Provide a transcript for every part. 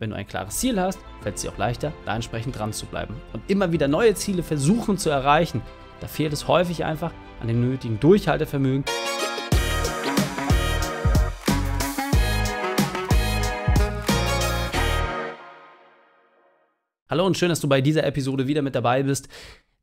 Wenn du ein klares Ziel hast, fällt es dir auch leichter, da entsprechend dran zu bleiben. Und immer wieder neue Ziele versuchen zu erreichen, da fehlt es häufig einfach an dem nötigen Durchhaltevermögen. Hallo und schön, dass du bei dieser Episode wieder mit dabei bist.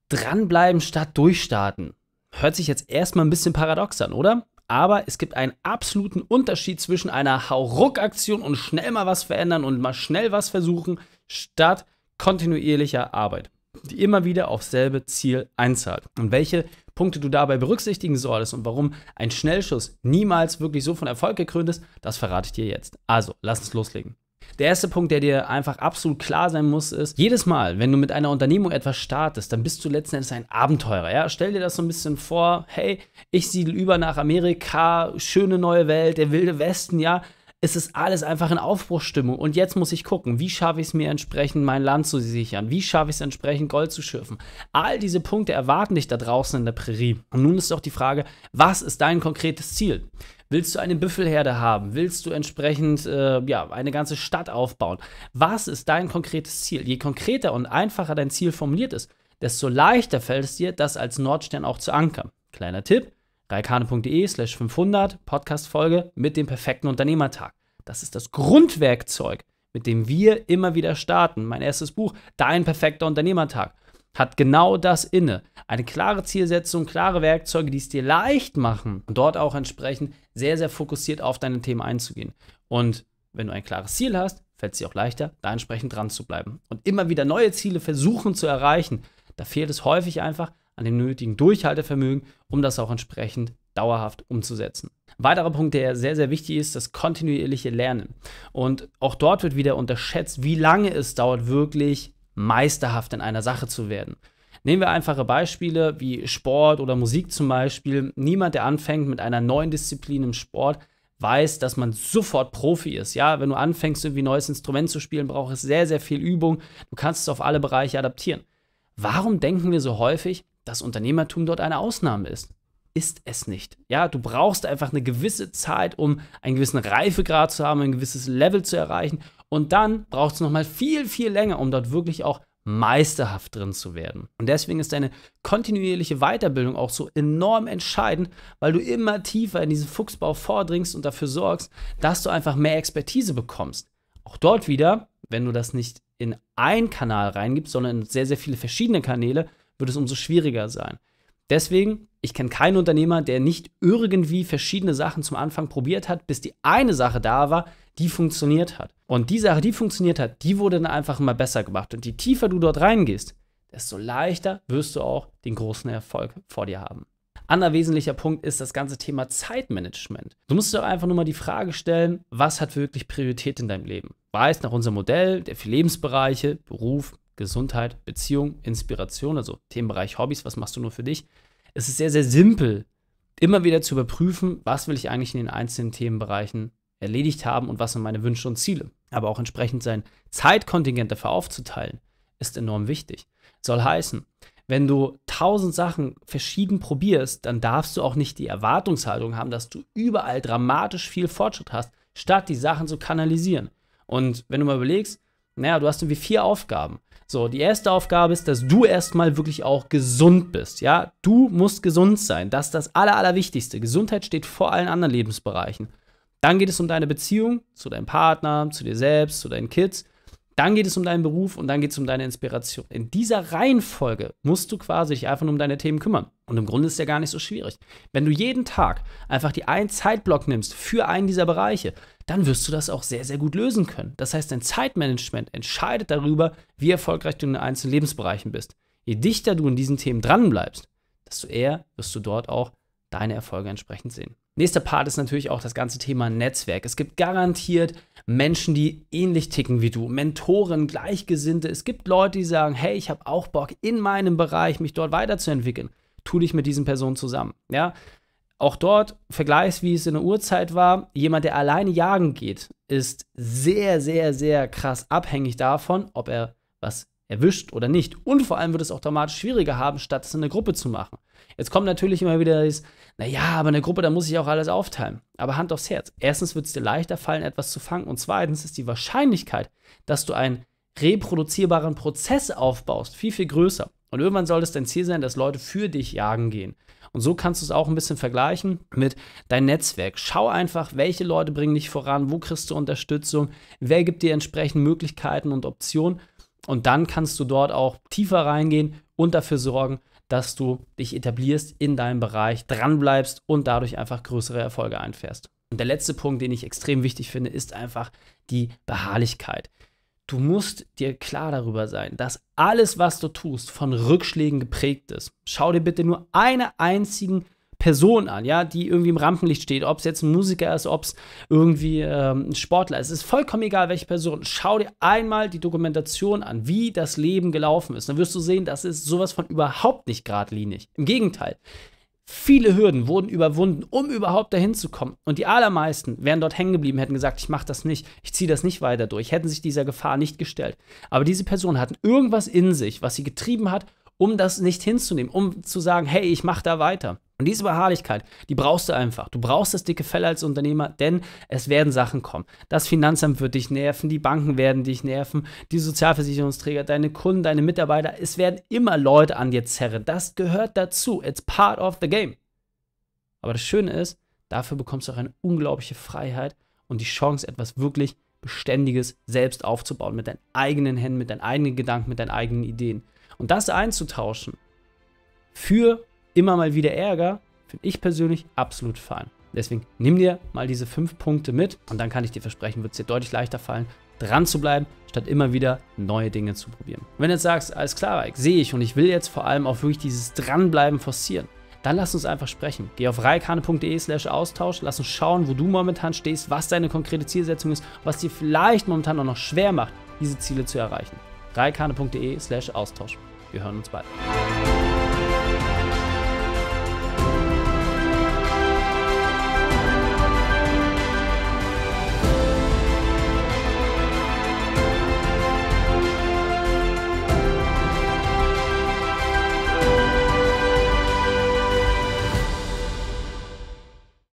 Dranbleiben statt durchstarten. Hört sich jetzt erstmal ein bisschen paradox an, oder? Aber es gibt einen absoluten Unterschied zwischen einer Hauruck-Aktion und schnell mal was verändern und mal schnell was versuchen, statt kontinuierlicher Arbeit, die immer wieder auf selbe Ziel einzahlt. Und welche Punkte du dabei berücksichtigen solltest und warum ein Schnellschuss niemals wirklich so von Erfolg gekrönt ist, das verrate ich dir jetzt. Also, lass uns loslegen. Der erste Punkt, der dir einfach absolut klar sein muss, ist, jedes Mal, wenn du mit einer Unternehmung etwas startest, dann bist du letzten Endes ein Abenteurer. Ja? Stell dir das so ein bisschen vor, hey, ich siedle über nach Amerika, schöne neue Welt, der wilde Westen, ja. Es ist alles einfach in Aufbruchsstimmung. Und jetzt muss ich gucken, wie schaffe ich es mir entsprechend, mein Land zu sichern? Wie schaffe ich es entsprechend, Gold zu schürfen? All diese Punkte erwarten dich da draußen in der Prärie. Und nun ist doch die Frage, was ist dein konkretes Ziel? Willst du eine Büffelherde haben? Willst du entsprechend äh, ja, eine ganze Stadt aufbauen? Was ist dein konkretes Ziel? Je konkreter und einfacher dein Ziel formuliert ist, desto leichter fällt es dir, das als Nordstern auch zu ankern. Kleiner Tipp, reikane.de slash 500 Podcast-Folge mit dem perfekten Unternehmertag. Das ist das Grundwerkzeug, mit dem wir immer wieder starten. Mein erstes Buch, Dein perfekter Unternehmertag hat genau das inne. Eine klare Zielsetzung, klare Werkzeuge, die es dir leicht machen, dort auch entsprechend sehr, sehr fokussiert auf deine Themen einzugehen. Und wenn du ein klares Ziel hast, fällt es dir auch leichter, da entsprechend dran zu bleiben. Und immer wieder neue Ziele versuchen zu erreichen, da fehlt es häufig einfach an dem nötigen Durchhaltevermögen, um das auch entsprechend dauerhaft umzusetzen. Ein weiterer Punkt, der sehr, sehr wichtig ist, das kontinuierliche Lernen. Und auch dort wird wieder unterschätzt, wie lange es dauert, wirklich meisterhaft in einer Sache zu werden. Nehmen wir einfache Beispiele wie Sport oder Musik zum Beispiel. Niemand, der anfängt mit einer neuen Disziplin im Sport, weiß, dass man sofort Profi ist. Ja, wenn du anfängst, irgendwie ein neues Instrument zu spielen, braucht es sehr, sehr viel Übung. Du kannst es auf alle Bereiche adaptieren. Warum denken wir so häufig, dass Unternehmertum dort eine Ausnahme ist? ist es nicht. Ja, du brauchst einfach eine gewisse Zeit, um einen gewissen Reifegrad zu haben, ein gewisses Level zu erreichen. Und dann braucht es nochmal viel, viel länger, um dort wirklich auch meisterhaft drin zu werden. Und deswegen ist deine kontinuierliche Weiterbildung auch so enorm entscheidend, weil du immer tiefer in diesen Fuchsbau vordringst und dafür sorgst, dass du einfach mehr Expertise bekommst. Auch dort wieder, wenn du das nicht in einen Kanal reingibst, sondern in sehr, sehr viele verschiedene Kanäle, wird es umso schwieriger sein. Deswegen, ich kenne keinen Unternehmer, der nicht irgendwie verschiedene Sachen zum Anfang probiert hat, bis die eine Sache da war, die funktioniert hat. Und die Sache, die funktioniert hat, die wurde dann einfach immer besser gemacht. Und je tiefer du dort reingehst, desto leichter wirst du auch den großen Erfolg vor dir haben. Anderer wesentlicher Punkt ist das ganze Thema Zeitmanagement. Du musst dir einfach nur mal die Frage stellen, was hat wirklich Priorität in deinem Leben? Weißt, nach unserem Modell, der vier Lebensbereiche, Beruf, Gesundheit, Beziehung, Inspiration, also Themenbereich Hobbys, was machst du nur für dich? Es ist sehr, sehr simpel, immer wieder zu überprüfen, was will ich eigentlich in den einzelnen Themenbereichen erledigt haben und was sind meine Wünsche und Ziele. Aber auch entsprechend sein Zeitkontingent dafür aufzuteilen, ist enorm wichtig. Soll heißen, wenn du tausend Sachen verschieden probierst, dann darfst du auch nicht die Erwartungshaltung haben, dass du überall dramatisch viel Fortschritt hast, statt die Sachen zu kanalisieren. Und wenn du mal überlegst, naja, du hast irgendwie vier Aufgaben. So, die erste Aufgabe ist, dass du erstmal wirklich auch gesund bist. Ja, du musst gesund sein. Das ist das Aller, Allerwichtigste. Gesundheit steht vor allen anderen Lebensbereichen. Dann geht es um deine Beziehung zu deinem Partner, zu dir selbst, zu deinen Kids. Dann geht es um deinen Beruf und dann geht es um deine Inspiration. In dieser Reihenfolge musst du quasi dich einfach nur um deine Themen kümmern. Und im Grunde ist es ja gar nicht so schwierig. Wenn du jeden Tag einfach die einen Zeitblock nimmst für einen dieser Bereiche, dann wirst du das auch sehr, sehr gut lösen können. Das heißt, dein Zeitmanagement entscheidet darüber, wie erfolgreich du in den einzelnen Lebensbereichen bist. Je dichter du in diesen Themen dranbleibst, desto eher wirst du dort auch deine Erfolge entsprechend sehen. Nächster Part ist natürlich auch das ganze Thema Netzwerk. Es gibt garantiert Menschen, die ähnlich ticken wie du, Mentoren, Gleichgesinnte. Es gibt Leute, die sagen, hey, ich habe auch Bock, in meinem Bereich mich dort weiterzuentwickeln. Tu dich mit diesen Personen zusammen. Ja, auch dort, Vergleichs, wie es in der Urzeit war, jemand, der alleine jagen geht, ist sehr, sehr, sehr krass abhängig davon, ob er was erwischt oder nicht. Und vor allem wird es auch dramatisch schwieriger haben, statt es in der Gruppe zu machen. Jetzt kommt natürlich immer wieder das, naja, aber in der Gruppe, da muss ich auch alles aufteilen. Aber Hand aufs Herz. Erstens wird es dir leichter fallen, etwas zu fangen. Und zweitens ist die Wahrscheinlichkeit, dass du einen reproduzierbaren Prozess aufbaust, viel, viel größer. Und irgendwann soll es dein Ziel sein, dass Leute für dich jagen gehen. Und so kannst du es auch ein bisschen vergleichen mit deinem Netzwerk. Schau einfach, welche Leute bringen dich voran, wo kriegst du Unterstützung, wer gibt dir entsprechend Möglichkeiten und Optionen. Und dann kannst du dort auch tiefer reingehen und dafür sorgen, dass du dich etablierst in deinem Bereich, dranbleibst und dadurch einfach größere Erfolge einfährst. Und der letzte Punkt, den ich extrem wichtig finde, ist einfach die Beharrlichkeit. Du musst dir klar darüber sein, dass alles, was du tust, von Rückschlägen geprägt ist. Schau dir bitte nur eine einzigen Person an, ja, die irgendwie im Rampenlicht steht, ob es jetzt ein Musiker ist, ob es irgendwie ähm, ein Sportler ist. Es ist vollkommen egal, welche Person. Schau dir einmal die Dokumentation an, wie das Leben gelaufen ist. Dann wirst du sehen, das ist sowas von überhaupt nicht geradlinig. Im Gegenteil, Viele Hürden wurden überwunden, um überhaupt dahin zu kommen. Und die allermeisten wären dort hängen geblieben, hätten gesagt, ich mache das nicht, ich ziehe das nicht weiter durch, hätten sich dieser Gefahr nicht gestellt. Aber diese Personen hatten irgendwas in sich, was sie getrieben hat, um das nicht hinzunehmen, um zu sagen, hey, ich mache da weiter. Und diese Beharrlichkeit, die brauchst du einfach. Du brauchst das dicke Fell als Unternehmer, denn es werden Sachen kommen. Das Finanzamt wird dich nerven, die Banken werden dich nerven, die Sozialversicherungsträger, deine Kunden, deine Mitarbeiter. Es werden immer Leute an dir zerren. Das gehört dazu. It's part of the game. Aber das Schöne ist, dafür bekommst du auch eine unglaubliche Freiheit und die Chance, etwas wirklich Beständiges selbst aufzubauen. Mit deinen eigenen Händen, mit deinen eigenen Gedanken, mit deinen eigenen Ideen. Und das einzutauschen für immer mal wieder Ärger, finde ich persönlich absolut fein. Deswegen nimm dir mal diese fünf Punkte mit und dann kann ich dir versprechen, wird es dir deutlich leichter fallen, dran zu bleiben, statt immer wieder neue Dinge zu probieren. Und wenn du jetzt sagst, alles klar, sehe ich und ich will jetzt vor allem auch wirklich dieses Dranbleiben forcieren, dann lass uns einfach sprechen. Geh auf reikane.de slash Austausch, lass uns schauen, wo du momentan stehst, was deine konkrete Zielsetzung ist, was dir vielleicht momentan auch noch schwer macht, diese Ziele zu erreichen. reikane.de slash Austausch. Wir hören uns bald.